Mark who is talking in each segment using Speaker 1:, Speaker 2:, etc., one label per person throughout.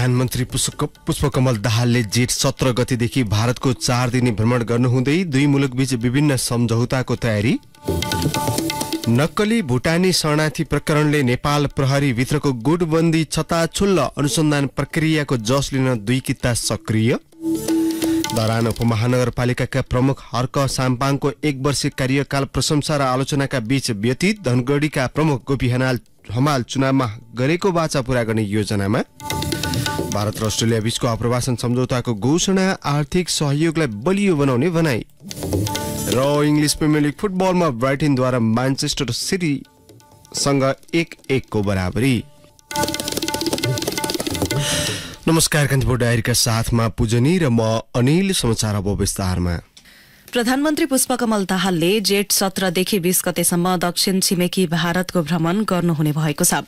Speaker 1: प्रधानमन्त्री पुष्पकमल दाहालले जेठ सत्र गतिदेखि भारतको चार दिने भ्रमण गर्नुहुँदै दुई मुलुकबीच विभिन्न सम्झौताको तयारी नक्कली भुटानी शरणार्थी प्रकरणले नेपाल प्रहरी प्रहरीभित्रको गुटबन्दी छताछुल्ल अनुसन्धान प्रक्रियाको जस लिन दुई किता सक्रिय धरान उपमहानगरपालिकाका प्रमुख हर्क साम्पाङको एक वर्षीय कार्यकाल प्रशंसा र आलोचनाका बीच व्यतीत धनगढीका प्रमुख गोपी हनाल हमाल चुनावमा गरेको वाचा पूरा गर्ने योजनामा भारत र अस्ट्रेलिया बीचको आप्रवासन सम्झौताको घोषणा आर्थिक सहयोगलाई बलियो बनाउने भनाई र इङ्ग्लिस प्रिमियर लिग फुटबलमा ब्राइटनद्वारा म्यान्चेस्टर सिटीसँग एक एकको बराबरी नमस्कार कान्तिपुर डायरीका साथमा पुजनी र म अनिल समाचार अब विस्तारमा
Speaker 2: प्रधानमन्त्री पुष्पकमल दाहालले जेठ सत्रदेखि बीस गतेसम्म दक्षिण छिमेकी भारतको भ्रमण गर्नुहुने भएको छ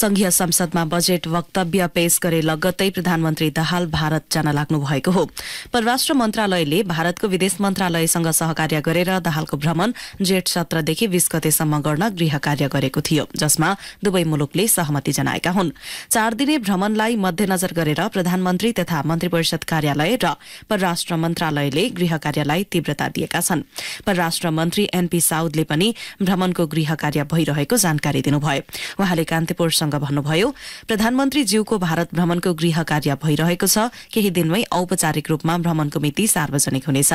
Speaker 2: संघीय संसदमा बजेट वक्तव्य पेश गरे लगत्तै प्रधानमन्त्री दाहाल भारत जान लाग्नु भएको हो परराष्ट्र मन्त्रालयले भारतको विदेश मन्त्रालयसँग सहकार्य गरेर दाहालको भ्रमण जेठ सत्रदेखि बीस गतेसम्म गर्न गृह कार्य गरेको थियो जसमा दुवै मुलुकले सहमति जनाएका हुन् चार दिने भ्रमणलाई मध्यनजर गरेर प्रधानमन्त्री तथा मन्त्री परिषद कार्यालय र परराष्ट्र मन्त्रालयले गृह कार्यलाई तीव्रता विचार दिएका छन् परराष्ट्र मन्त्री एनपी साउदले पनि भ्रमणको गृह कार्य भइरहेको जानकारी दिनुभयो उहाँले कान्तिपुरसँग भन्नुभयो प्रधानमन्त्री ज्यूको भारत भ्रमणको गृह कार्य भइरहेको छ केही दिनमै औपचारिक रूपमा भ्रमणको मिति सार्वजनिक हुनेछ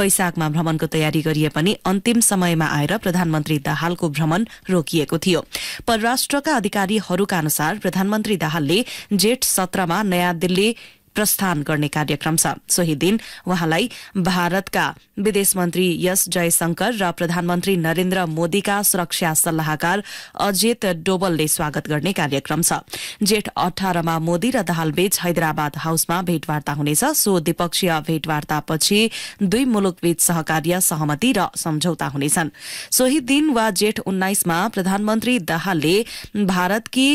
Speaker 2: वैशाखमा भ्रमणको तयारी गरिए पनि अन्तिम समयमा आएर प्रधानमन्त्री दाहालको भ्रमण रोकिएको थियो परराष्ट्रका अधिकारीहरूका अनुसार प्रधानमन्त्री दाहालले जेठ सत्रमा नयाँ दिल्ली प्रस्थान गर्ने कार्यक्रम छ सोही दिन उहाँलाई भारतका विदेश मन्त्री एस जयशंकर र प्रधानमन्त्री नरेन्द्र मोदीका सुरक्षा सल्लाहकार अजित डोबलले स्वागत गर्ने कार्यक्रम छ जेठ अठारमा मोदी र दहालबीच हैदराबाद हाउसमा भेटवार्ता हुनेछ सो द्विपक्षीय भेटवार्तापछि दुई मुलुकबीच सहकार्य सहमति र सम्झौता हुनेछन् सोही दिन वा जेठ उन्नाइसमा प्रधानमन्त्री दाहालले भारतकी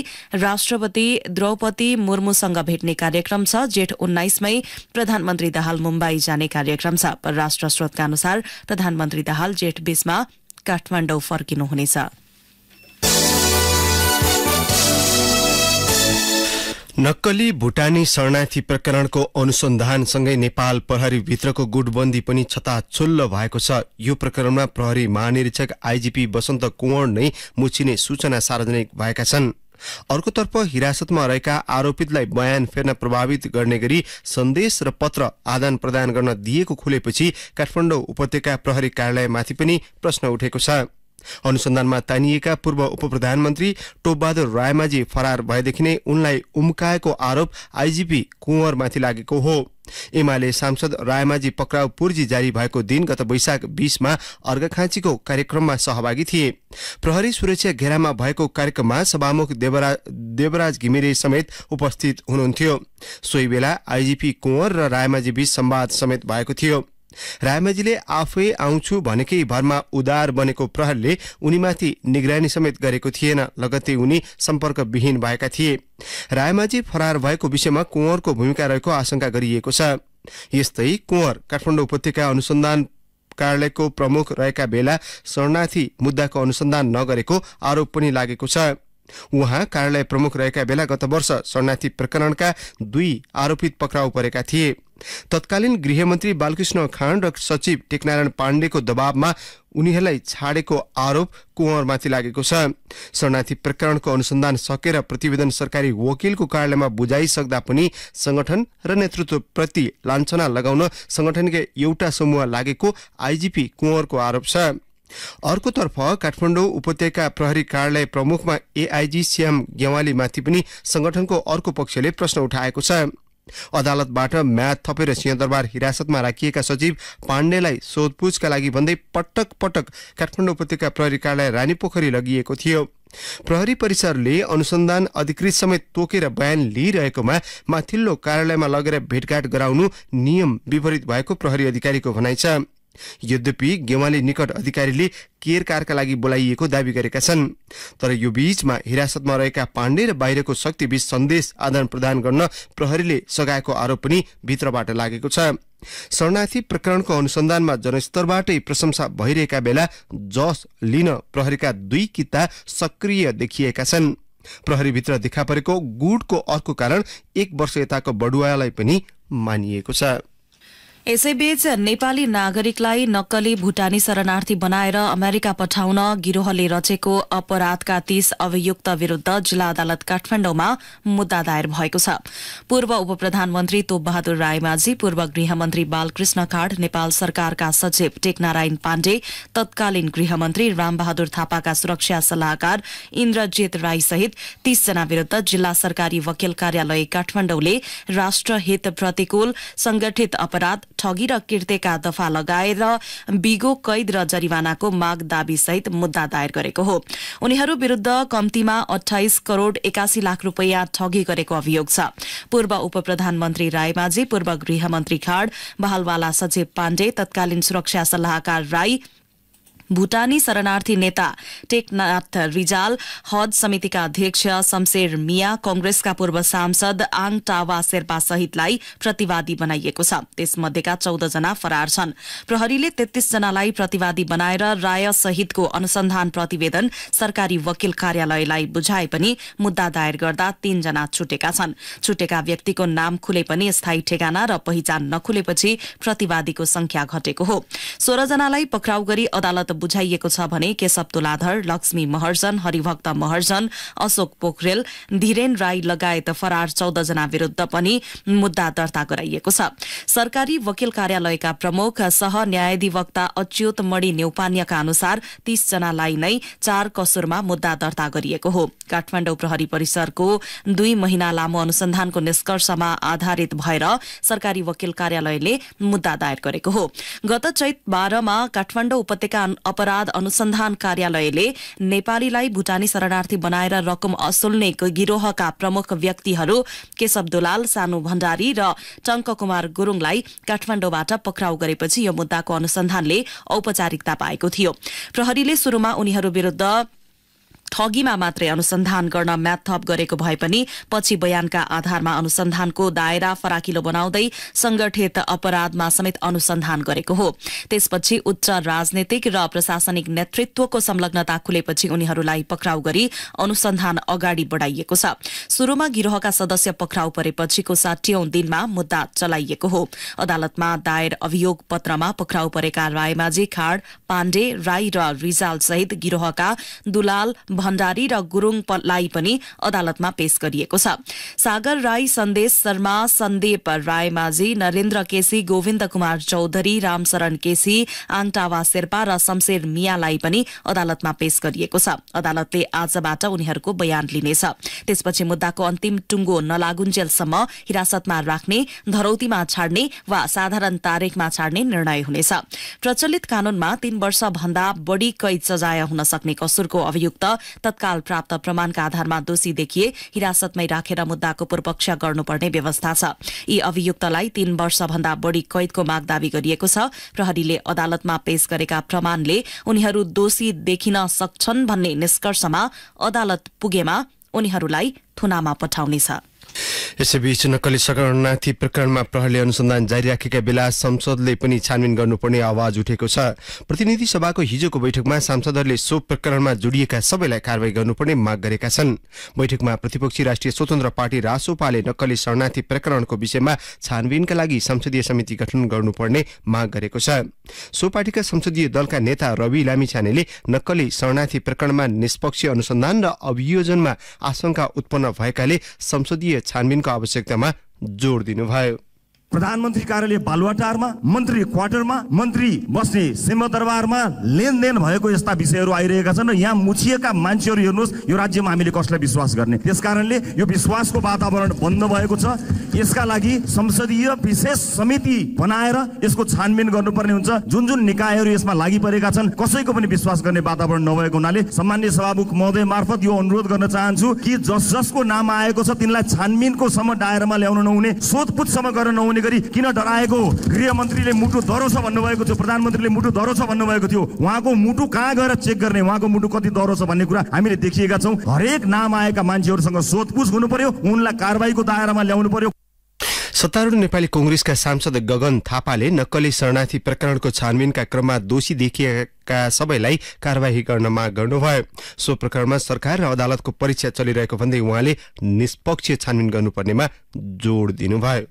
Speaker 2: राष्ट्रपति द्रौपदी मुर्मूसँग भेट्ने कार्यक्रम छ जेठ उन्नाइसमै प्रधानमन्त्री दाहाल मुम्बई जाने कार्यक्रम छ परराष्ट्र स्रोतका अनुसार प्रधानमन्त्री दाहाल जेठ बीचमा काठमाडौँ फर्किनुहुनेछ
Speaker 1: नक्कली भुटानी शरणार्थी प्रकरणको अनुसन्धानसँगै नेपाल प्रहरीभित्रको गुटबन्दी पनि छताछुल्ल भएको छ यो प्रकरणमा प्रहरी महानिरीक्षक आइजीपी वसन्त कुँवर नै मुछिने सूचना सार्वजनिक भएका छन् अर्कोतर्फ हिरासतमा रहेका आरोपितलाई बयान फेर्न प्रभावित गर्ने गरी सन्देश र पत्र आदान प्रदान गर्न दिएको खुलेपछि काठमाडौँ उपत्यका प्रहरी कार्यालयमाथि पनि प्रश्न उठेको छ अनुसन्धानमा तानिएका पूर्व उप प्रधानमन्त्री टोपबहादुर रायमाझी फरार भएदेखि नै उनलाई उम्काएको आरोप आइजिपी कुँवरमाथि लागेको हो एमाले सांसद रायमाझी पक्राउ पूर्जी जारी भएको दिन गत वैशाख बीसमा अर्घखाँचीको कार्यक्रममा सहभागी थिए प्रहरी सुरक्षा घेरामा भएको कार्यक्रममा सभामुख देवरा देवराज घिमिरे समेत उपस्थित हुनुहुन्थ्यो सोही बेला आइजिपी कुँवर र रायमाझी बीच संवाद समेत भएको थियो रायमाझीले आफै आउँछु भनेकै भरमा उदार बनेको प्रहरले उनीमाथि निगरानी समेत गरेको थिएन लगत्तै उनी सम्पर्कविहीन भएका थिए रायमाझी फरार भएको विषयमा कुँवरको भूमिका रहेको आशंका गरिएको छ यस्तै कुँवर काठमाडौँ उपत्यका अनुसन्धान कार्यालयको प्रमुख रहेका बेला शरणार्थी मुद्दाको अनुसन्धान नगरेको आरोप पनि लागेको छ उहाँ कार्यालय प्रमुख रहेका बेला गत वर्ष शरणार्थी प्रकरणका दुई आरोपित पक्राउ परेका थिए तत्कालीन गृहमन्त्री बालकृष्ण खाँड र सचिव टेकनारायण पाण्डेको दबावमा उनीहरूलाई छाडेको आरोप कुँवरमाथि लागेको छ शरणार्थी प्रकरणको अनुसन्धान सकेर प्रतिवेदन सरकारी वकिलको कार्यालयमा बुझाइसक्दा पनि संगठन र नेतृत्वप्रति लान्छना लगाउन संगठनकै एउटा समूह लागेको आइजिपी कुँवरको आरोप छ अर्कोतर्फ काठमाडौँ उपत्यका प्रहरी कार्यालय प्रमुखमा एआइजी श्याम गेवालीमाथि पनि संगठनको अर्को पक्षले प्रश्न उठाएको छ अदालतबाट म्याद थपेर सिंहदरबार हिरासतमा राखिएका सचिव पाण्डेलाई सोधपुछका लागि भन्दै पटक पटक काठमाडौँ उपत्यका प्रहरी कार्यालय रानी पोखरी लगिएको थियो प्रहरी परिसरले अनुसन्धान अधिकृत समेत तोकेर बयान लिइरहेकोमा माथिल्लो कार्यालयमा लगेर भेटघाट गराउनु नियम विपरीत भएको प्रहरी अधिकारीको भनाइ छ यद्यपि गेवाले निकट अधिकारीले केयरकारका लागि बोलाइएको दावी गरेका छन् तर यो बीचमा हिरासतमा रहेका पाण्डे र बाहिरको शक्तिबीच सन्देश आदान प्रदान गर्न प्रहरीले सघाएको आरोप पनि भित्रबाट लागेको छ शरणार्थी प्रकरणको अनुसन्धानमा जनस्तरबाटै प्रशंसा भइरहेका बेला जस लिन प्रहरीका दुई किता सक्रिय देखिएका छन् प्रहरीभित्र देखा परेको गुडको अर्को कारण एक वर्ष यताको बडुवालाई पनि मानिएको छ
Speaker 2: यसैबीच नेपाली नागरिकलाई नक्कली भुटानी शरणार्थी बनाएर अमेरिका पठाउन गिरोहले रचेको अपराधका तीस अभियुक्त विरूद्ध जिल्ला अदालत काठमाडौँमा मुद्दा दायर भएको छ पूर्व उप प्रधानमन्त्री तोपबहादुर रायमाझी पूर्व गृहमन्त्री बालकृष्ण खाड नेपाल सरकारका सचिव टेकनारायण पाण्डे तत्कालीन गृहमन्त्री रामबहादुर थापाका सुरक्षा सल्लाहकार इन्द्रजित राई सहित तीसजना विरूद्ध जिल्ला सरकारी वकिल कार्यालय काठमाडौँले हित प्रतिकूल संगठित अपराध ठगी र किर्तेका दफा लगाएर बिगो कैद र जरिवानाको माग सहित मुद्दा दायर गरेको हो उनीहरू विरूद्ध कम्तीमा अठाइस करोड़ एकासी लाख रूपियाँ ठगी गरेको अभियोग छ पूर्व उप प्रधानमन्त्री रायमाझी पूर्व गृहमन्त्री खाड बहालवाला सचिव पाण्डे तत्कालीन सुरक्षा सल्लाहकार राई भूटानी शरणार्थी नेता टेकनाथ रिजाल हज समितिका अध्यक्ष शमशेर मिया कंग्रेसका पूर्व सांसद आङ टावा शेर्पा सहितलाई प्रतिवादी बनाइएको छ त्यसमध्येका चौधजना फरार छन् प्रहरीले तेत्तीस जनालाई प्रतिवादी बनाएर राय सहितको अनुसन्धान प्रतिवेदन सरकारी वकिल कार्यालयलाई बुझाए पनि मुद्दा दायर गर्दा तीनजना छुटेका छन् छुटेका व्यक्तिको नाम खुले पनि स्थायी ठेगाना र पहिचान नखुलेपछि प्रतिवादीको संख्या घटेको हो सोह्रजनालाई पक्राउ गरी अदालत बुझाइएको छ भने केशव तुलाधर लक्ष्मी महर्जन हरिभक्त महर्जन अशोक पोखरेल धीरेन राई लगायत फरार जना विरूद्ध पनि मुद्दा दर्ता गराइएको छ सरकारी वकिल कार्यालयका प्रमुख सह न्यायाधिवक्ता अच्युत मणि नेउपान्यका अनुसार तीसजनालाई नै चार कसुरमा मुद्दा दर्ता गरिएको हो काठमाडौँ प्रहरी परिसरको दुई महिना लामो अनुसन्धानको निष्कर्षमा आधारित भएर सरकारी वकिल कार्यालयले मुद्दा दायर गरेको हो गत चैत बाह्रमा काठमाडौँ उपत्यका अपराध अनुसन्धान कार्यालयले नेपालीलाई भुटानी शरणार्थी बनाएर रकम असुल्ने गिरोहका प्रमुख व्यक्तिहरू केशव दुलाल सानु भण्डारी र टंक कुमार गुरूङलाई काठमाडौँबाट पक्राउ गरेपछि यो मुद्दाको अनुसन्धानले औपचारिकता पाएको थियो प्रहरीले शुरूमा उनीहरू विरूद्ध ठगीमा मात्रै अनुसन्धान गर्न म्याथप गरेको भए पनि पछि बयानका आधारमा अनुसन्धानको दायरा फराकिलो बनाउँदै संगठित अपराधमा समेत अनुसन्धान गरेको हो त्यसपछि उच्च राजनैतिक र प्रशासनिक नेतृत्वको संलग्नता खुलेपछि उनीहरूलाई पक्राउ गरी अनुसन्धान अगाडि बढ़ाइएको छ शुरूमा गिरोहका सदस्य पक्राउ परेपछिको साठीऔं दिनमा मुद्दा चलाइएको हो अदालतमा दायर अभियोग पत्रमा पक्राउ परेका रायमाझी खाड पाण्डे राई र रिजाल सहित गिरोहका दुलाल भण्डारी र गुरूङलाई पनि अदालतमा पेश गरिएको छ सागर राई सन्देश शर्मा सन्देप रायमाझी नरेन्द्र केसी गोविन्द कुमार चौधरी रामशरण केसी आङटावा शेर्पा र शमशेर मियालाई पनि अदालतमा पेश गरिएको छ अदालतले आजबाट उनीहरूको बयान लिनेछ त्यसपछि मुद्दाको अन्तिम टुङ्गो नलागुन्जेलसम्म हिरासतमा राख्ने धरौतीमा छाड्ने वा साधारण तारिखमा छाड्ने निर्णय हुनेछ प्रचलित कानूनमा तीन वर्ष भन्दा बढ़ी कैद सजाय हुन सक्ने कसुरको अभियुक्त तत्काल प्राप्त प्रमाणका आधारमा दोषी देखिए हिरासतमै राखेर मुद्दाको पूर्वक्षा गर्नुपर्ने व्यवस्था छ यी अभियुक्तलाई तीन वर्षभन्दा बढ़ी कैदको माग दावी गरिएको छ प्रहरीले अदालतमा पेश गरेका प्रमाणले उनीहरू दोषी देखिन सक्छन् भन्ने निष्कर्षमा अदालत पुगेमा उनीहरूलाई थुनामा पठाउनेछ
Speaker 1: यसैबीच नक्कली शरणार्थी प्रकरणमा प्रहरले अनुसन्धान जारी राखेका बेला संसदले पनि छानबिन गर्नुपर्ने आवाज उठेको छ प्रतिनिधि सभाको हिजोको बैठकमा सांसदहरूले सो प्रकरणमा जोडिएका सबैलाई कारवाही गर्नुपर्ने माग गरेका छन् बैठकमा प्रतिपक्षी राष्ट्रिय स्वतन्त्र पार्टी रासोपाले नक्कली शरणार्थी प्रकरणको विषयमा छानबिनका लागि संसदीय समिति गठन गर्नुपर्ने माग गरेको छ सो पार्टीका संसदीय दलका नेता रवि लामिछानेले नक्कली शरणार्थी प्रकरणमा निष्पक्ष अनुसन्धान र अभियोजनमा आशंका उत्पन्न भएकाले संसदीय छानबिनको आवश्यकतामा जोड दिनुभयो प्रधानमन्त्री कार्यालय बालुवाटारमा मन्त्री क्वार्टरमा मन्त्री बस्ने
Speaker 3: सिंहदरबारमा लेनदेन भएको यस्ता विषयहरू आइरहेका छन् र यहाँ मुछिएका मान्छेहरू हेर्नुहोस् यो राज्यमा हामीले कसलाई विश्वास गर्ने त्यसकारणले यो विश्वासको वातावरण बन्द भएको छ यसका लागि संसदीय विशेष समिति बनाएर यसको छानबिन गर्नुपर्ने हुन्छ जुन जुन निकायहरू यसमा लागि परेका छन् कसैको पनि विश्वास गर्ने वातावरण नभएको हुनाले सामान्य सभामुख महोदय मार्फत यो अनुरोध गर्न चाहन्छु कि जस जसको नाम आएको छ तिनलाई छानबिनको सम्म डायरामा ल्याउन नहुने सोधपुछसम्म गर्न नहुने भन्ने गरी किन डराएको गृहमन्त्रीले मुटु धरो छ भन्नुभएको थियो प्रधानमन्त्रीले मुटु धरो छ भन्नुभएको थियो उहाँको मुटु कहाँ गएर चेक गर्ने उहाँको मुटु कति डरो छ भन्ने कुरा हामीले देखिएका छौँ हरेक नाम आएका मान्छेहरूसँग सोधपुछ हुनु पर्यो उनलाई कारवाहीको दायरामा ल्याउनु पर्यो
Speaker 1: सत्तारूढ नेपाली कंग्रेसका सांसद गगन थापाले नक्कली शरणार्थी प्रकरणको छानबिनका क्रममा दोषी देखिएका सबैलाई कार्यवाही गर्न माग गर्नुभयो सो प्रकरणमा सरकार र अदालतको परीक्षा चलिरहेको भन्दै उहाँले निष्पक्ष छानबिन गर्नुपर्नेमा जोड दिनुभयो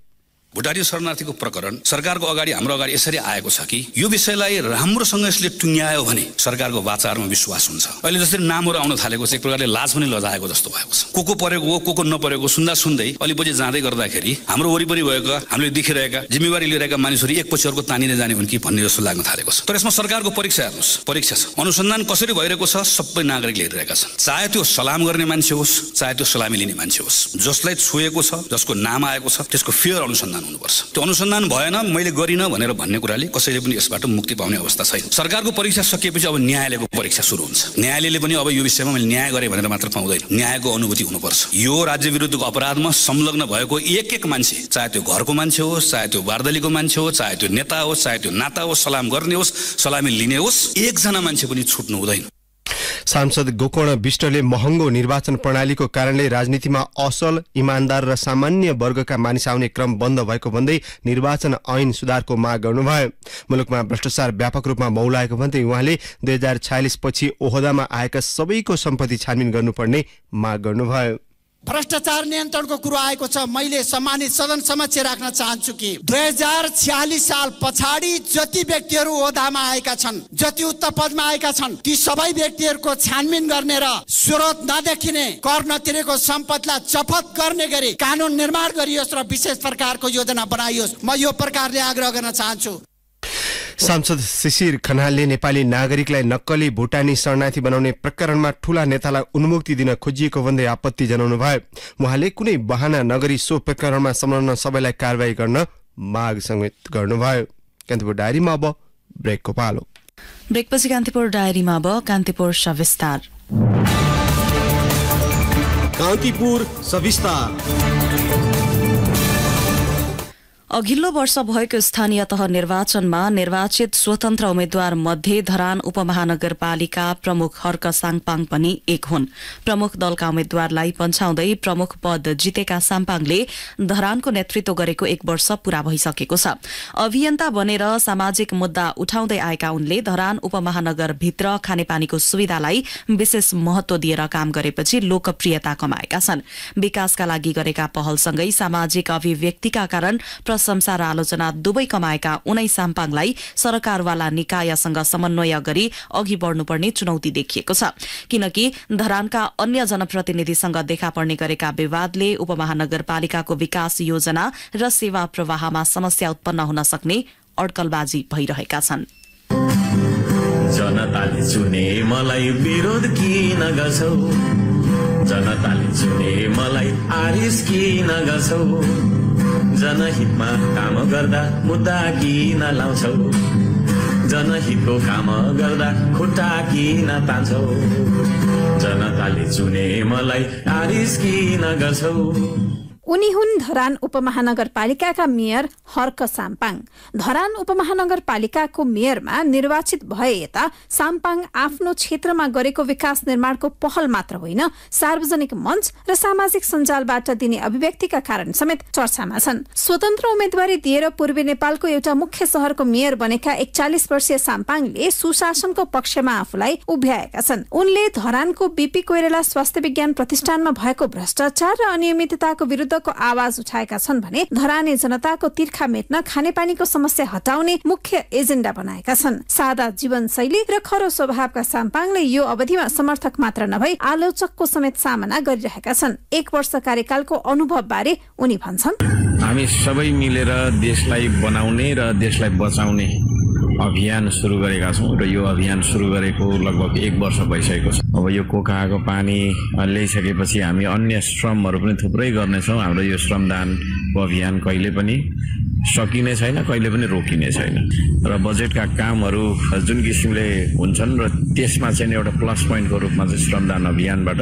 Speaker 4: भुटारी शरणार्थीको प्रकरण सरकारको अगाडि हाम्रो अगाडि यसरी आएको छ कि यो विषयलाई राम्रोसँग यसले टुङ्ग्यायो भने सरकारको वाचारमा विश्वास हुन्छ अहिले जस्तै नामहरू आउन थालेको छ एक प्रकारले लाज पनि लजाएको जस्तो भएको छ को को परेको हो को को नपरेको सुन्दा सुन्दै अलि बजी जाँदै गर्दाखेरि हाम्रो वरिपरि भएका हामीले देखिरहेका जिम्मेवारी लिइरहेका मानिसहरू एकपछि अर्को तानिने जाने हुन् कि भन्ने जस्तो लाग्न थालेको छ तर यसमा सरकारको परीक्षा हेर्नुहोस् परीक्षा छ अनुसन्धान कसरी भइरहेको छ सबै नागरिकले हेरिरहेका छन् चाहे त्यो सलाम गर्ने मान्छे होस् चाहे त्यो सलामी लिने मान्छे होस् जसलाई छोएको छ जसको नाम आएको छ त्यसको फेयर अनुसन्धान अनुसन्धान हुनुपर्छ त्यो अनुसन्धान भएन मैले गरिनँ भनेर भन्ने कुराले कसैले पनि यसबाट मुक्ति पाउने अवस्था छैन सरकारको परीक्षा सकिएपछि अब न्यायालयको परीक्षा सुरु हुन्छ न्यायालयले पनि अब यो विषयमा मैले न्याय गरेँ भनेर मात्र पाउँदैन न्यायको अनुभूति हुनुपर्छ यो राज्य विरुद्धको अपराधमा संलग्न भएको एक एक मान्छे चाहे त्यो घरको मान्छे होस् चाहे त्यो बारदलीको मान्छे होस् चाहे त्यो नेता होस् चाहे त्यो नाता होस् सलाम गर्ने होस् सलामी लिने होस् एकजना मान्छे पनि छुट्नु हुँदैन
Speaker 1: सांसद गोकर्ण विष्टले महँगो निर्वाचन प्रणालीको कारणले राजनीतिमा असल इमान्दार र सामान्य वर्गका मानिस आउने क्रम बन्द भएको भन्दै निर्वाचन ऐन सुधारको माग गर्नुभयो मुलुकमा भ्रष्टाचार व्यापक रूपमा मौलाएको भन्दै उहाँले दुई हजार छयालिसपछि ओहदामा आएका सबैको सम्पत्ति छानबिन गर्नुपर्ने माग गर्नुभयो भ्रष्टाचार नियन्त्रणको कुरो आएको छ मैले सम्मानित सदन समक्ष राख्न चाहन्छु कि दुई हजार छ्यालिस साल पछाडि जति व्यक्तिहरू ओधामा आएका छन् जति उच्च पदमा आएका छन् ती सबै व्यक्तिहरूको छानबिन गर्ने र स्रोत नदेखिने कर नतिरेको सम्पदलाई चपत गर्ने गरी कानुन निर्माण गरियोस् र विशेष प्रकारको योजना बनाइयोस् म यो प्रकारले आग्रह गर्न चाहन्छु सांसद शिशिर खनालले नेपाली नागरिकलाई नक्कली भुटानी शरणार्थी बनाउने प्रकरणमा ठूला नेतालाई उन्मुक्ति दिन खोजिएको भन्दै आपत्ति भयो उहाँले कुनै बहाना नगरी सो प्रकरणमा संलग्न सबैलाई कारवाही गर्न माग समेत गर्नुभयो कान्तिपुर डायरीमा अब ब्रेकको पालो
Speaker 2: ब्रेकपछि कान्तिपुर डायरीमा अब कान्तिपुर सविस्तार
Speaker 4: कान्तिपुर सविस्तार
Speaker 2: अघिल्लो वर्ष भएको स्थानीय तह निर्वाचनमा निर्वाचित स्वतन्त्र उम्मेद्वार मध्ये धरान उपमहानगरपालिका प्रमुख हर्क साङपाङ पनि एक हुन् प्रमुख दलका उम्मेद्वारलाई पन्छाउँदै प्रमुख पद जितेका साम्पाङले धरानको नेतृत्व गरेको एक वर्ष पूरा भइसकेको छ अभियन्ता बनेर सामाजिक मुद्दा उठाउँदै आएका उनले धरान उपमहानगरभित्र खानेपानीको सुविधालाई विशेष महत्व दिएर काम गरेपछि लोकप्रियता कमाएका छन् विकासका लागि गरेका पहलसँगै सामाजिक अभिव्यक्तिका कारण संसार आलोचना दुवै कमाएका उनै साम्पाङलाई सरकारवाला निकायसँग समन्वय गरी अघि बढ्नुपर्ने चुनौती देखिएको छ किनकि धरानका अन्य जनप्रतिनिधिसँग देखा पर्ने गरेका विवादले उपमहानगरपालिकाको विकास योजना र सेवा प्रवाहमा समस्या उत्पन्न हुन सक्ने अड्कलबाजी भइरहेका छन्
Speaker 3: जनताले चुने मलाई विरोध किन गर्छौ जनताले चुने मलाई आरिस किन गर्छौ जनहितमा काम गर्दा मुद्दा किन लाउँछौ जनहितको काम गर्दा खुट्टा किन तान्छौ जनताले चुने मलाई आरिस किन गर्छौ
Speaker 5: उनी हुन् धरान उपमहानगरपालिकाका मेयर हर्क साम्पाङ धरान उपमहानगरपालिकाको मेयरमा निर्वाचित भए यता साम्पाङ आफ्नो क्षेत्रमा गरेको विकास निर्माणको पहल मात्र होइन सार्वजनिक मञ्च र सामाजिक सञ्जालबाट दिने अभिव्यक्तिका कारण समेत चर्चामा छन् स्वतन्त्र उम्मेद्वारी दिएर पूर्वी नेपालको एउटा मुख्य शहरको मेयर बनेका एकचालिस वर्षीय साम्पाङले सुशासनको पक्षमा आफूलाई उभ्याएका छन् उनले धरानको बीपी कोइरेला स्वास्थ्य विज्ञान प्रतिष्ठानमा भएको भ्रष्टाचार र अनियमितताको विरुद्ध विरुद्धको आवाज उठाएका छन् भने धराने जनताको तिर्खा मेट्न खानेपानीको समस्या हटाउने मुख्य एजेन्डा बनाएका छन् सादा शैली र खरो स्वभावका साम्पाङले यो अवधिमा समर्थक मात्र नभई आलोचकको समेत सामना गरिरहेका छन् एक वर्ष कार्यकालको अनुभव बारे उनी भन्छन्
Speaker 3: हामी सबै मिलेर देशलाई बनाउने र देशलाई बचाउने अभियान सुरु गरेका छौँ र यो अभियान सुरु गरेको लगभग एक वर्ष भइसकेको छ अब यो कोखाको पानी ल्याइसकेपछि हामी अन्य श्रमहरू पनि थुप्रै गर्नेछौँ हाम्रो यो श्रमदानको अभियान कहिले पनि सकिने छैन कहिले पनि रोकिने छैन र बजेटका कामहरू जुन किसिमले हुन्छन् र त्यसमा चाहिँ एउटा प्लस पोइन्टको रूपमा चाहिँ श्रमदान अभियानबाट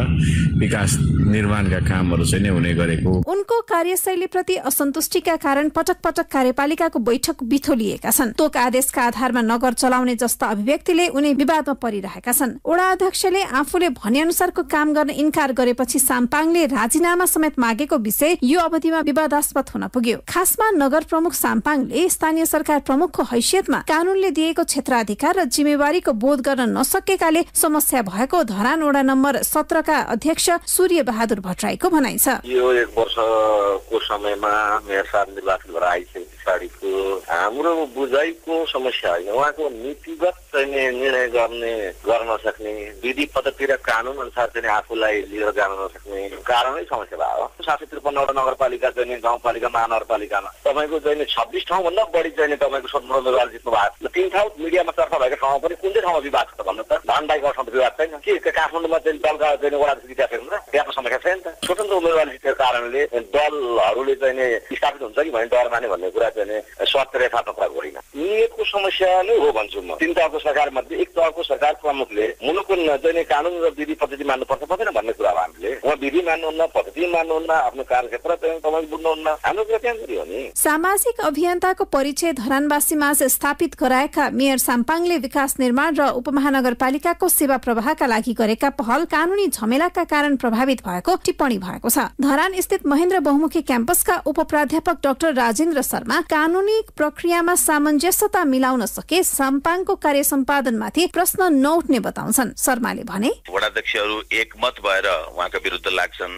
Speaker 3: विकास निर्माणका कामहरू चाहिँ हुने गरेको
Speaker 5: उनको कार्यशैली प्रति असन्तुष्टिका कारण पटक पटक कार्यपालिकाको बैठक बिथोलिएका छन् तोक आदेशका आधार आधारमा नगर चलाउने जस्ता अभिव्यक्तिले उनी विवादमा परिरहेका छन् ओडा अध्यक्षले आफूले भने अनुसारको काम गर्न इन्कार गरेपछि साम्पाङले राजीनामा समेत मागेको विषय यो अवधिमा विवादास्पद हुन पुग्यो खासमा नगर प्रमुख साम्पाङले स्थानीय सरकार प्रमुखको हैसियतमा कानूनले दिएको क्षेत्राधिकार र जिम्मेवारीको बोध गर्न नसकेकाले समस्या भएको धरान ओडा नम्बर सत्रका अध्यक्ष सूर्य बहादुर भट्टराईको भनाइ छ
Speaker 3: यो एक वर्षको समयमा मेयर साहब निर्वाचन भएर पछाडिको हाम्रो बुझाइको समस्या होइन उहाँको नीतिगत चाहिँ निर्णय गर्ने गर्न सक्ने विधि पद्धति र कानुन अनुसार चाहिँ आफूलाई लिएर जान नसक्ने कारणै समस्या भयो सात सय त्रिपन्नवटा नगरपालिका चाहिँ गाउँपालिका महानगरपालिकामा तपाईँको चाहिँ छब्बिस ठाउँभन्दा बढी चाहिँ तपाईँको स्वतन्त्र उम्मेद्वार जित्नु भएको तिन ठाउँ मिडियामा चर्चा भएको ठाउँमा पनि कुन चाहिँ ठाउँमा विवाद छ त भन्नु त धानबाईको ठाउँमा विवाद छैन कि काठमाडौँमा चाहिँ दलका चाहिँ वडा जितेका छैन त्यहाँको समस्या छैन त स्वतन्त्र उम्मेद्वार जितेको कारणले दलहरूले चाहिँ स्थापित हुन्छ कि भने डर माने भन्ने कुरा चाहिँ स्वास्थ्य रेखाको होइन नियतको समस्या नै हो भन्छु म तहको सरकार मध्ये एक तहको सरकार प्रमुखले मुलुकको नजाने कानुन र विधि पद्धति मान्नुपर्छ पर्दैन भन्ने कुरा हो हामीले उहाँ विधि मान्नुहुन्न पद्धति मान्नुहुन्न आफ्नो कार्यक्षेत्र तपाईँ बुझ्नुहुन्न हाम्रो कुरा त्यहाँ हो नि
Speaker 5: सामाजिक अभियन्ताको परिचय धरानवासी माझ स्थापित गराएका मेयर साम्पाङले विकास निर्माण र उपमहानगरपालिकाको सेवा प्रवाहका लागि गरेका पहल कानुनी झमेलाका कारण प्रभावित भएको टिप्पणी भएको छ धरान स्थित महेन्द्र बहुमुखी क्याम्पसका उप प्राध्यापक डाक्टर राजेन्द्र शर्मा कानुनी प्रक्रियामा सामञ्जस्य मध्यस्थता मिलाउन सके साम्पाङको कार्य सम्पादनमाथि प्रश्न नउठ्ने बताउँछन् शर्माले भने
Speaker 3: वडाध्यक्षहरू एकमत भएर उहाँका विरुद्ध लाग्छन्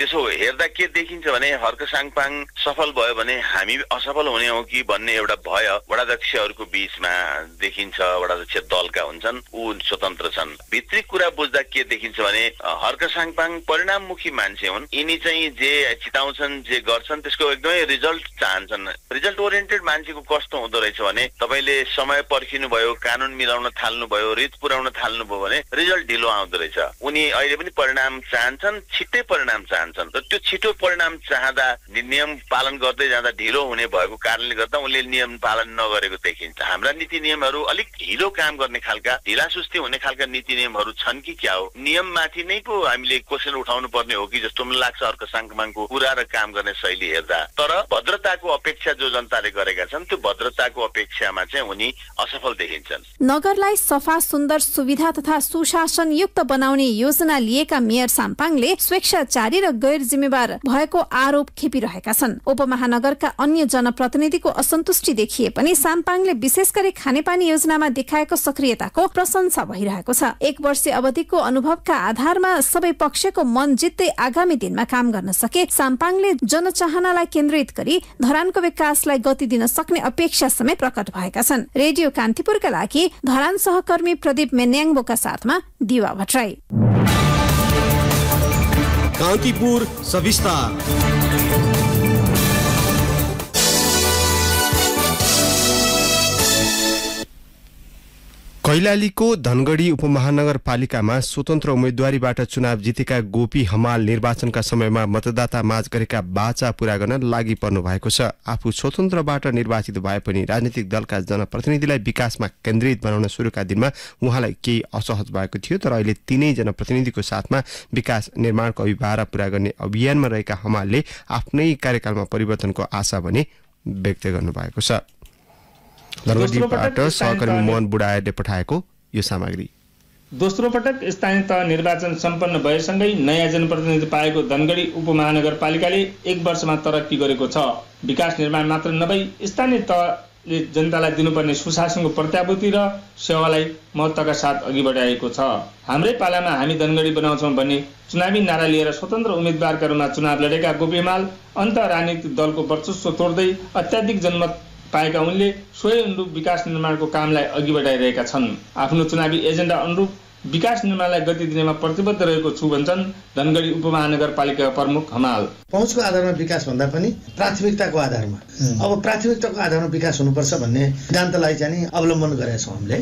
Speaker 3: त्यसो हेर्दा के देखिन्छ भने हर्क साङपाङ सफल भयो भने हामी असफल हुने हो कि भन्ने एउटा भय वडाध्यक्षहरूको बिचमा देखिन्छ वडाध्यक्ष दलका हुन्छन् ऊ स्वतन्त्र छन् भित्री कुरा बुझ्दा के देखिन्छ भने हर्क साङपाङ परिणाममुखी मान्छे हुन् यिनी चाहिँ जे चिताउँछन् जे गर्छन् त्यसको एकदमै रिजल्ट चाहन्छन् रिजल्ट ओरिएन्टेड मान्छेको कस्तो हुँदो रहेछ भने तपाईँले समय भयो कानुन मिलाउन थाल्नुभयो रित पुर्याउन थाल्नुभयो भने रिजल्ट ढिलो आउँदो रहेछ उनी अहिले पनि परिणाम चाहन्छन् छिट्टै परिणाम चाहन्छन् र त्यो छिटो परिणाम चाहँदा नियम पालन गर्दै जाँदा ढिलो हुने भएको कारणले गर्दा उनले नियम पालन नगरेको देखिन्छ हाम्रा नीति नियमहरू अलिक ढिलो काम गर्ने खालका ढिला सुस्ती हुने खालका नीति नियमहरू छन् कि क्या हो नियममाथि नै पो हामीले क्वेसन उठाउनु पर्ने हो कि जस्तो मलाई लाग्छ अर्को साङ्कमाङको कुरा र काम गर्ने शैली हेर्दा तर भद्रताको अपेक्षा जो जनताले गरेका छन् त्यो भद्रताको अपेक्षामा चाहिँ उनी असफल देखिन्छन्
Speaker 5: नगरलाई सफा सुन्दर सुविधा तथा सुशासन युक्त बनाउने योजना लिएका मेयर साम्पाङले स्वेच्छाचारी र गैर जिम्मेवार भएको आरोप खेपिरहेका छन् उपमहानगरका अन्य जनप्रतिनिधिको असन्तुष्टि देखिए पनि साम्पाङले विशेष गरी खानेपानी योजनामा देखाएको सक्रियताको प्रशंसा भइरहेको छ एक वर्ष अवधिको अनुभवका आधारमा सबै पक्षको मन जित्दै आगामी दिनमा काम गर्न सके साम्पाङले जनचाहनालाई केन्द्रित गरी धरानको विकासलाई गति दिन सक्ने अपेक्षा समेत प्रकट भएका छन् रेडियो कान्तिपुरका लागि धरान सहकर्मी प्रदीप मेन्याङ्बोका साथमा दिवा भट्टराई
Speaker 4: कान्तिपुर सविस्तार
Speaker 1: कैलालीको धनगढ़ी उपमहानगरपालिकामा स्वतन्त्र उम्मेद्वारीबाट चुनाव जितेका गोपी हमाल निर्वाचनका समयमा मतदाता माझ गरेका बाचा पूरा गर्न लागि पर्नु भएको छ आफू स्वतन्त्रबाट निर्वाचित भए पनि राजनीतिक दलका जनप्रतिनिधिलाई विकासमा केन्द्रित बनाउन सुरुका दिनमा उहाँलाई केही असहज भएको थियो तर अहिले तिनै जनप्रतिनिधिको साथमा विकास निर्माणको अभिभाव पूरा गर्ने अभियानमा रहेका हमालले आफ्नै कार्यकालमा परिवर्तनको आशा भने व्यक्त गर्नुभएको छ लरवडीबाट सहकर्मी मोहन बुढाले पठाएको यो सामग्री
Speaker 6: दोस्रो पटक स्थानीय तह निर्वाचन सम्पन्न भएसँगै नयाँ जनप्रतिनिधि पाएको धनगढी उपमहानगरपालिकाले एक वर्षमा तरक्की गरेको छ विकास निर्माण मात्र नभई स्थानीय तहले जनतालाई दिनुपर्ने सुशासनको प्रत्याभूति र सेवालाई महत्त्वका साथ अघि बढाएको छ हाम्रै पालामा हामी धनगढी बनाउँछौँ भन्ने चुनावी नारा लिएर स्वतन्त्र उम्मेद्वारका रूपमा चुनाव लडेका गोपीमाल अन्त राजनीतिक दलको वर्चस्व तोड्दै अत्याधिक जनमत पाएका उनले स्वयं अनुरूप विकास निर्माणको कामलाई अघि बढाइरहेका छन् आफ्नो चुनावी एजेन्डा अनुरूप विकास निर्माणलाई गति दिनेमा प्रतिबद्ध रहेको छु भन्छन् धनगढी उपमहानगरपालिका प्रमुख हमाल पहुँचको आधारमा विकास भन्दा पनि प्राथमिकताको आधारमा अब
Speaker 3: प्राथमिकताको आधारमा विकास हुनुपर्छ भन्ने सिद्धान्तलाई चाहिँ अवलम्बन गरेका छौँ हामीले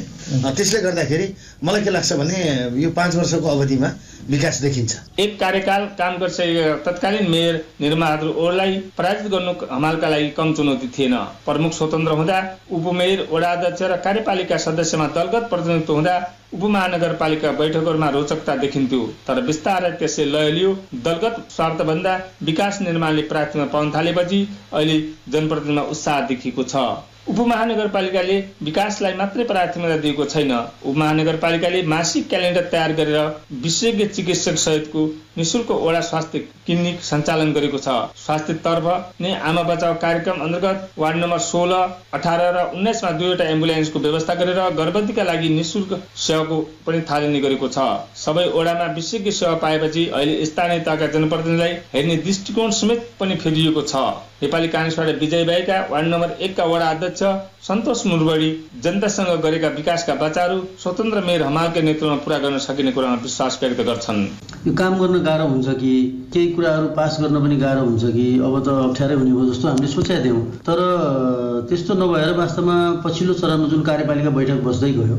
Speaker 3: त्यसले गर्दाखेरि मलाई के लाग्छ भने यो पाँच वर्षको अवधिमा विकास देखिन्छ एक कार्यकाल
Speaker 6: काम गरिसकेका तत्कालीन मेयर निर्महादुर ओरलाई पराजित गर्नु हमालका लागि कम चुनौती थिएन प्रमुख स्वतन्त्र हुँदा उपमेयर वडा अध्यक्ष र कार्यपालिका सदस्यमा दलगत प्रतिनिधित्व हुँदा उपमहानगरपालिका बैठकहरूमा रोचकता देखिन्थ्यो तर बिस्तारै त्यसले लय लियो दलगत स्वार्थभन्दा विकास निर्माणले प्राथमिकता पाउन थालेपछि अहिले जनप्रतिनिधिमा उत्साह देखिएको छ उपमहानगरपालिकाले विकासलाई मात्रै प्राथमिकता दिएको छैन उपमहानगरपालिकाले मासिक क्यालेन्डर तयार गरेर विशेषज्ञ चिकित्सक सहितको निशुल्क वडा स्वास्थ्य क्लिनिक सञ्चालन गरेको छ स्वास्थ्य तर्फ नै आमा बचाउ कार्यक्रम अन्तर्गत वार्ड नम्बर सोह्र अठार र उन्नाइसमा दुईवटा एम्बुलेन्सको व्यवस्था गरेर गर्भवतीका लागि निशुल्क सेवाको पनि थालिने गरेको छ सबै ओडामा विशेषज्ञ सेवा पाएपछि अहिले स्थानीय तहका जनप्रतिनिधिलाई हेर्ने दृष्टिकोण समेत पनि फेरिएको छ नेपाली काङ्ग्रेसबाट विजय भएका वार्ड नम्बर एकका वडा अध्यक्ष सन्तोष मुरबडी जनतासँग गरेका विकासका बाचाहरू स्वतन्त्र मेयर हमालकै नेतृत्वमा पुरा गर्न सकिने कुरामा विश्वास व्यक्त गर्छन्
Speaker 3: यो काम गर्न गाह्रो हुन्छ कि केही कुराहरू पास गर्न पनि गाह्रो हुन्छ कि अब त अप्ठ्यारै हुने हो जस्तो हामीले सोचेका थियौँ तर त्यस्तो नभएर वास्तवमा पछिल्लो चरणमा जुन कार्यपालिका बैठक बस्दै गयो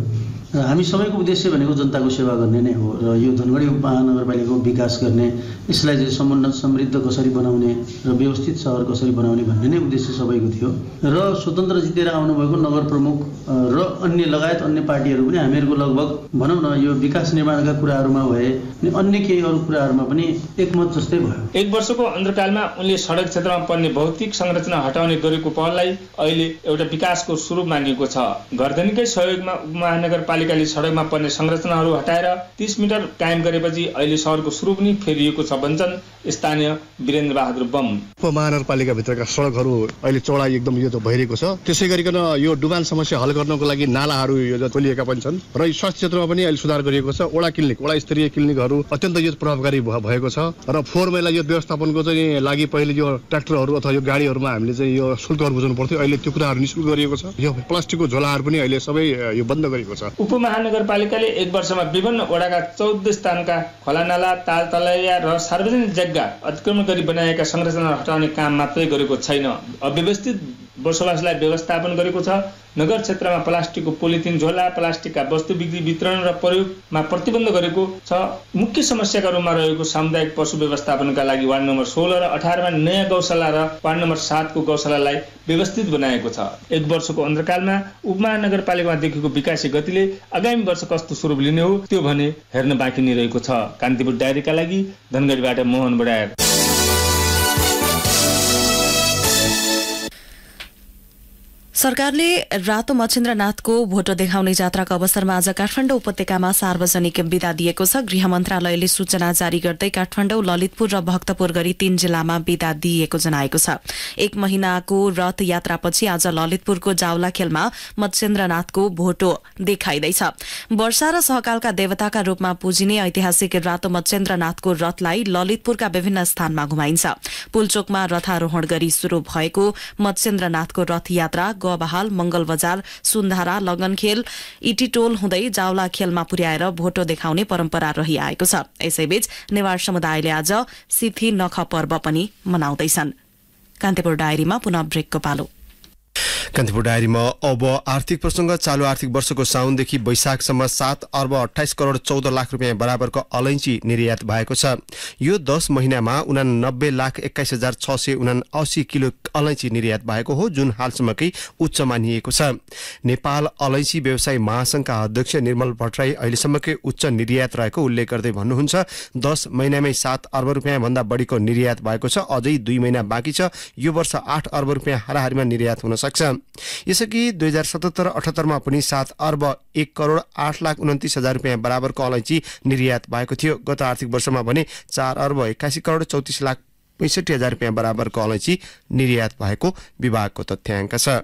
Speaker 3: हामी सबैको उद्देश्य भनेको जनताको सेवा गर्ने नै हो र यो धनगढी उपमहानगरपालिकाको विकास गर्ने यसलाई चाहिँ समुन्नत समृद्ध कसरी बनाउने र व्यवस्थित सहर कसरी बनाउने भन्ने नै उद्देश्य सबैको थियो र स्वतन्त्र जितेर आउनुभएको नगर प्रमुख र अन्य लगायत अन्य पार्टीहरू पनि हामीहरूको लगभग भनौँ न यो विकास निर्माणका कुराहरूमा भए अनि अन्य केही अरू कुराहरूमा पनि
Speaker 6: एकमत जस्तै भयो एक वर्षको अन्तकालमा उनले सडक क्षेत्रमा पर्ने भौतिक संरचना हटाउने गरेको पहललाई अहिले एउटा विकासको स्वरूप मानिएको छ घरधनीकै सहयोगमा उपमहानगरपालिका पालिकाले सडकमा पर्ने संरचनाहरू हटाएर तिस मिटर कायम गरेपछि अहिले सहरको स्वरूप नै फेरिएको छ भन्छन् स्थानीय वीरेन्द्र बहादुर बम
Speaker 1: उपमहानगरपालिकाभित्रका सडकहरू अहिले चौडाइ एकदम यो त भइरहेको छ त्यसै गरिकन यो डुबान समस्या हल गर्नको लागि नालाहरू यो खोलिएका पनि छन् र यो स्वास्थ्य क्षेत्रमा पनि अहिले सुधार गरिएको छ ओडा क्लिनिक वडा स्तरीय क्लिनिकहरू अत्यन्त यो प्रभावकारी भएको छ र फोहोर मैला यो व्यवस्थापनको चाहिँ लागि पहिले यो ट्र्याक्टरहरू अथवा यो गाडीहरूमा हामीले चाहिँ यो शुल्कहरू बुझ्नु पर्थ्यो अहिले त्यो कुराहरू निशुल्क गरिएको छ यो प्लास्टिकको झोलाहरू पनि अहिले सबै यो बन्द गरेको छ
Speaker 6: उपमहानगरपालिकाले एक वर्षमा विभिन्न वडाका चौध स्थानका खोला नाला ताल तलैया र सार्वजनिक गरेका अतिक्रमण गरी बनाएका संरचना हटाउने काम मात्रै गरेको छैन अव्यवस्थित बसोबासलाई व्यवस्थापन गरेको छ नगर क्षेत्रमा प्लास्टिकको पोलिथिन झोला प्लास्टिकका वस्तु बिक्री वितरण र प्रयोगमा प्रतिबन्ध गरेको छ मुख्य समस्याका रूपमा रहेको सामुदायिक पशु व्यवस्थापनका लागि वार्ड नम्बर सोह्र र अठारमा नयाँ गौशाला र वार्ड नम्बर सातको गौशालालाई व्यवस्थित बनाएको छ एक वर्षको अन्तकालमा उपमहानगरपालिकामा देखेको विकासी गतिले आगामी वर्ष कस्तो स्वरूप लिने हो त्यो भने हेर्न बाँकी नै रहेको छ कान्तिपुर डायरीका लागि धनगढीबाट मोहन बडायर
Speaker 2: सरकारले रातो मच्छेन्द्रनाथको भोटो देखाउने जात्राको अवसरमा आज काठमाडौँ उपत्यकामा सार्वजनिक विदा दिएको छ गृह मन्त्रालयले सूचना जारी गर्दै काठमाडौँ ललितपुर र भक्तपुर गरी तीन जिल्लामा विदा दिएको जनाएको छ एक महिनाको रथ यात्रापछि आज ललितपुरको जावलाखेलमा खेलमा मच्छेन्द्रनाथको भोटो देखाइँदैछ वर्षा र सहकालका देवताका रूपमा पुजिने ऐतिहासिक रातो मच्छेन्द्रनाथको रथलाई ललितपुरका विभिन्न स्थानमा घुमाइन्छ पुलचोकमा रथारोहण गरी शुरू भएको मच्छेन्द्रनाथको यात्रा बहाल मंगल बजार सुन्धारा लगनखेल टोल हुँदै जावला खेलमा पुर्याएर भोटो देखाउने परम्परा रहिआएको छ यसैबीच नेवार समुदायले आज सिथी नख पर्व पनि मनाउँदैछन् कान्तिपुर डायरीमा पुनः ब्रेकको पालो
Speaker 1: कान्तिपुर डायरीमा अब आर्थिक प्रसङ्ग चालु आर्थिक वर्षको साउनदेखि वैशाखसम्म सात अर्ब अठाइस करोड चौध लाख रुपियाँ बराबरको अलैँची निर्यात भएको छ यो दस महिनामा उनानब्बे लाख एक्काइस हजार छ सय उना असी किलो अलैँची निर्यात भएको हो जुन हालसम्मकै उच्च मानिएको छ नेपाल अलैँची व्यवसाय महासङ्घका अध्यक्ष निर्मल भट्टराई अहिलेसम्मकै उच्च निर्यात रहेको उल्लेख गर्दै भन्नुहुन्छ दस महिनामै सात अर्ब रुपियाँभन्दा बढीको निर्यात भएको छ अझै दुई महिना बाँकी छ यो वर्ष आठ अर्ब रुपियाँ हाराहारीमा निर्यात हुन सक्छ यसअघि दुई हजार सतहत्तर अठहत्तरमा पनि सात अर्ब एक करोड आठ लाख उन्तिस हजार रुपियाँ बराबरको अलैँची निर्यात भएको थियो गत आर्थिक वर्षमा भने चार अर्ब एक्कासी करोड चौतिस लाख पैँसठी हजार रुपियाँ बराबरको अलैँची निर्यात भएको विभागको तथ्याङ्क छ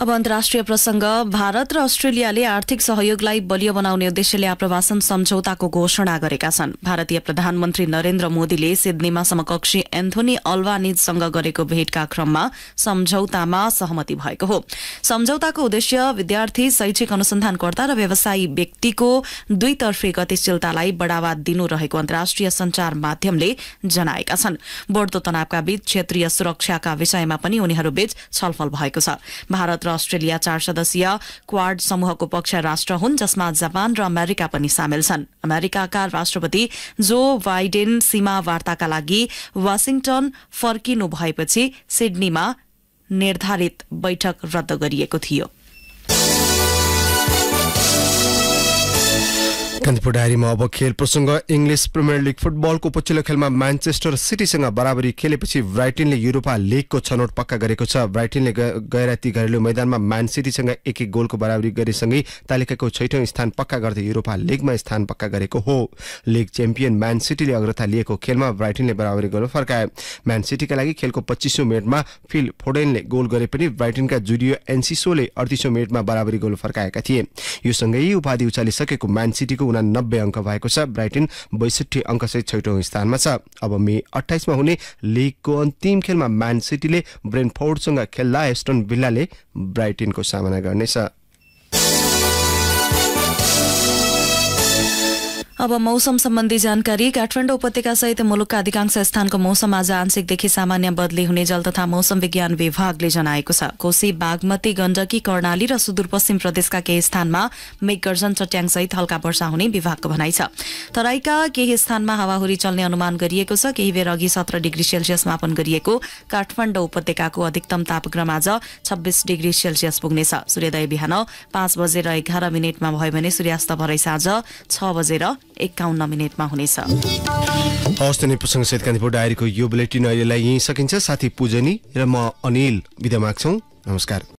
Speaker 2: अब अन्तर्राष्ट्रिय प्रसंग भारत र अस्ट्रेलियाले आर्थिक सहयोगलाई बलियो बनाउने उद्देश्यले आप्रवासन सम्झौताको घोषणा गरेका छन् भारतीय प्रधानमन्त्री नरेन्द्र मोदीले सिडनीमा समकक्षी एन्थोनी अल्वानिजसँग गरेको भेटका क्रममा सम्झौतामा सहमति भएको हो सम्झौताको उद्देश्य विद्यार्थी शैक्षिक अनुसन्धानकर्ता र व्यवसायी व्यक्तिको दुईतर्फी गतिशीलतालाई बढावा दिनु रहेको अन्तर्राष्ट्रिय संचार माध्यमले जनाएका छन् बढ़दो तनावका बीच क्षेत्रीय सुरक्षाका विषयमा पनि उनीहरूबीच छलफल भएको छ भारत भारत र अस्ट्रेलिया चार सदस्यीय क्वाड समूहको पक्ष राष्ट्र हुन् जसमा जापान र अमेरिका पनि सामेल छन् अमेरिकाका राष्ट्रपति जो बाइडेन सीमा वार्ताका लागि वाशिङटन फर्किनु भएपछि सिडनीमा निर्धारित बैठक रद्द गरिएको थियो
Speaker 1: कान्तिपुर डायरीमा अब खेल प्रसङ्ग इङ्ग्लिस प्रिमियर लिग फुटबलको पछिल्लो खेलमा म्यान्चेस्टर सिटीसँग बराबरी खेलेपछि ब्राइटिनले युरोपा लिगको छनौट पक्का गरेको छ ब्राइटनले गैराती घरेलु मैदानमा म्यान सिटीसँग एक एक गोलको बराबरी गरेसँगै तालिकाको छैठौँ स्थान पक्का गर्दै युरोपा लिगमा स्थान पक्का गरेको हो लिग च्याम्पियन म्यान सिटीले अग्रता लिएको खेलमा ब्राइटिनले बराबरी गोल फर्काए म्यान सिटीका लागि खेलको पच्चिसौँ मिनटमा फिल फोडेनले गोल गरे पनि ब्राइटिनका जुडियो एनसिसोले अडतिसौँ मिनटमा बराबरी गोल फर्काएका थिए यो सँगै उपाधि उचालिसकेको म्यान सिटीको उनानब्बे अङ्क भएको छ ब्राइटन बैसठी अङ्कसहित छैटौँ स्थानमा छ अब मे अठाइसमा हुने लिगको अन्तिम खेलमा म्यान सिटीले ब्रेनफोर्डसँग खेल्दा एस्टन भिल्लाले ब्राइटिनको सामना गर्नेछ
Speaker 2: अब मौसम सम्बन्धी जानकारी काठमाडौँ उपत्यका सहित मुलुकका अधिकांश स्थानको मौसम आज आंशिकदेखि सामान्य बदली हुने जल तथा मौसम विज्ञान विभागले जनाएको छ कोशी बागमती गण्डकी कर्णाली र सुदूरपश्चिम प्रदेशका केही स्थानमा मेघगर्जन चट्याङसहित हल्का वर्षा हुने विभागको भनाइ छ तराईका केही स्थानमा हावाहुरी चल्ने अनुमान गरिएको छ केही बेर अघि सत्र डिग्री सेल्सियस मापन गरिएको काठमाडौँ उपत्यकाको अधिकतम तापक्रम आज छब्बीस डिग्री सेल्सियस पुग्नेछ सूर्योदय बिहान पाँच बजेर एघार मिनटमा भयो भने सूर्यास्त भरै साँझ छ बजेर एक्काउन्न मिनटमा हुनेछ
Speaker 1: हवस् त प्रसङ्ग सहित कान्तिपुर डायरीको यो बुलेटिन अहिलेलाई यहीँ सकिन्छ साथी पूजनी र म अनिल विधा माग्छौँ नमस्कार